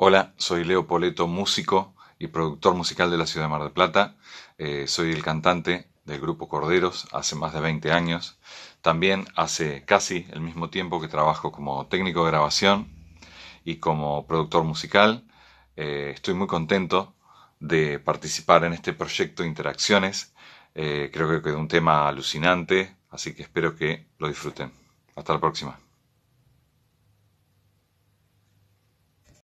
Hola, soy Leo Poleto, músico y productor musical de la ciudad de Mar del Plata. Eh, soy el cantante del grupo Corderos hace más de 20 años. También hace casi el mismo tiempo que trabajo como técnico de grabación y como productor musical. Eh, estoy muy contento de participar en este proyecto Interacciones. Eh, creo que quedó un tema alucinante, así que espero que lo disfruten. Hasta la próxima.